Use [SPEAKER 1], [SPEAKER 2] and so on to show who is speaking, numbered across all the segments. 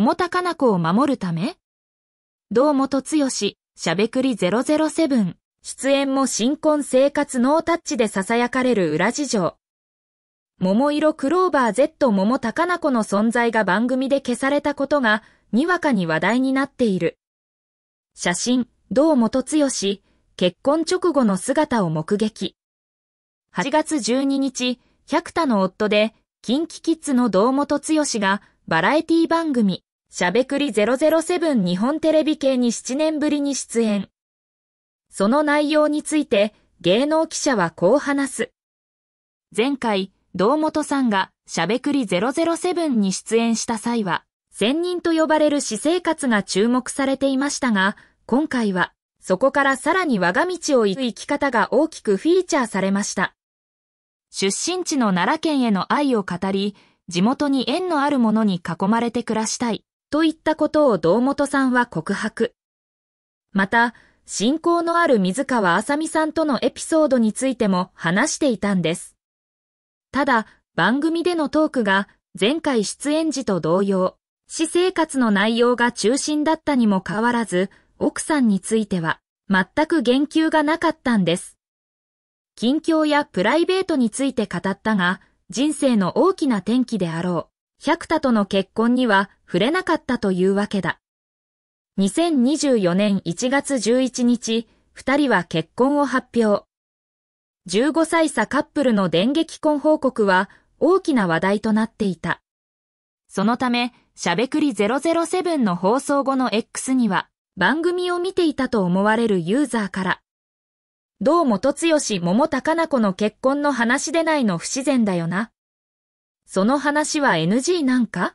[SPEAKER 1] 桃高菜子を守るため堂本剛、しゃべくり007、出演も新婚生活ノータッチで囁かれる裏事情。桃色クローバー Z 桃高菜子の存在が番組で消されたことが、にわかに話題になっている。写真、堂本剛、結婚直後の姿を目撃。8月12日、百田の夫で、キンキキッズの堂本剛が、バラエティ番組、しゃべくり007日本テレビ系に7年ぶりに出演。その内容について、芸能記者はこう話す。前回、堂本さんが、しゃべくり007に出演した際は、仙人と呼ばれる私生活が注目されていましたが、今回は、そこからさらに我が道を行く生き方が大きくフィーチャーされました。出身地の奈良県への愛を語り、地元に縁のあるものに囲まれて暮らしたい、といったことを堂本さんは告白。また、信仰のある水川あさみさんとのエピソードについても話していたんです。ただ、番組でのトークが前回出演時と同様、私生活の内容が中心だったにもかわらず、奥さんについては全く言及がなかったんです。近況やプライベートについて語ったが、人生の大きな転機であろう、百田との結婚には触れなかったというわけだ。2024年1月11日、二人は結婚を発表。15歳差カップルの電撃婚報告は大きな話題となっていた。そのため、しゃべくり007の放送後の X には、番組を見ていたと思われるユーザーから、堂本剛桃高菜子の結婚の話でないの不自然だよな。その話は NG なんか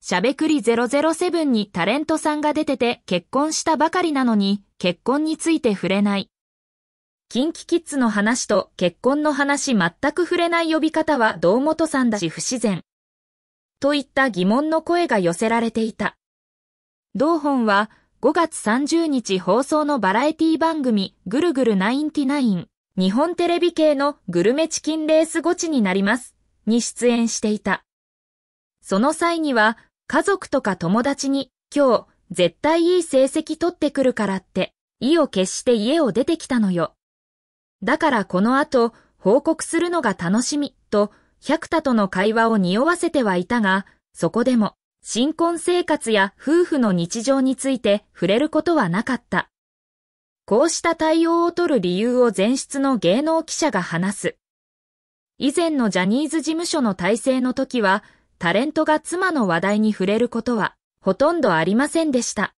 [SPEAKER 1] しゃべくり007にタレントさんが出てて結婚したばかりなのに結婚について触れない。キンキキッズの話と結婚の話全く触れない呼び方は堂本さんだし不自然。といった疑問の声が寄せられていた。同本は5月30日放送のバラエティ番組、ぐるぐる99、日本テレビ系のグルメチキンレースゴチになります、に出演していた。その際には、家族とか友達に、今日、絶対いい成績取ってくるからって、意を決して家を出てきたのよ。だからこの後、報告するのが楽しみ、と、百田との会話を匂わせてはいたが、そこでも、新婚生活や夫婦の日常について触れることはなかった。こうした対応を取る理由を前室の芸能記者が話す。以前のジャニーズ事務所の体制の時は、タレントが妻の話題に触れることはほとんどありませんでした。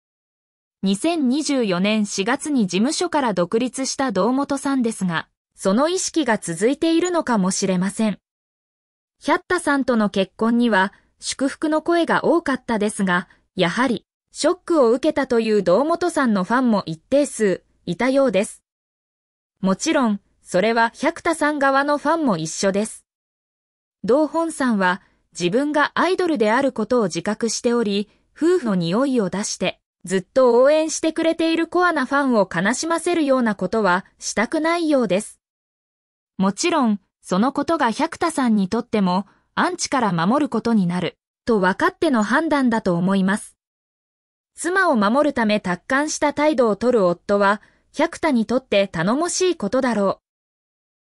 [SPEAKER 1] 2024年4月に事務所から独立した堂本さんですが、その意識が続いているのかもしれません。百田さんとの結婚には祝福の声が多かったですが、やはり、ショックを受けたという堂本さんのファンも一定数、いたようです。もちろん、それは百田さん側のファンも一緒です。堂本さんは、自分がアイドルであることを自覚しており、夫婦の匂いを出して、ずっと応援してくれているコアなファンを悲しませるようなことはしたくないようです。もちろん、そのことが百田さんにとっても、アンチから守ることになると分かっての判断だと思います。妻を守るため達観した態度をとる夫は、百田にとって頼もしいことだろう。